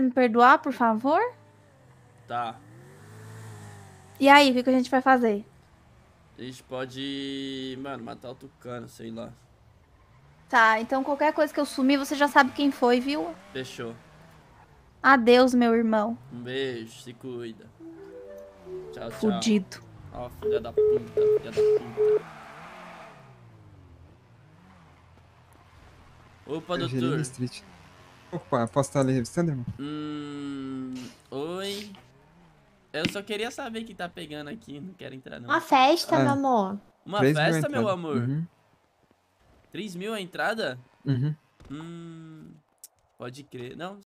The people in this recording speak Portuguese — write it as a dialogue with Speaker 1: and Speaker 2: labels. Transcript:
Speaker 1: me perdoar, por favor? Tá. E aí, o que, a gente vai fazer?
Speaker 2: A gente pode, mano, matar o Tucano, sei lá.
Speaker 1: Tá, então qualquer coisa que eu sumir, você já sabe quem foi, viu? Fechou. Adeus, meu irmão.
Speaker 2: Um beijo, se cuida. Tchau, tchau. Fudido. Ó, oh, filha da puta, filha da puta.
Speaker 3: Opa, doutor.
Speaker 4: Opa, posso estar ali revistando, irmão?
Speaker 3: Hum. Oi. Eu só queria saber quem tá pegando aqui, não quero entrar não.
Speaker 4: Uma festa, ah, meu amor. Uma festa, meu amor? Uhum.
Speaker 3: 3 mil a entrada? Uhum. Hum. Pode crer. Não,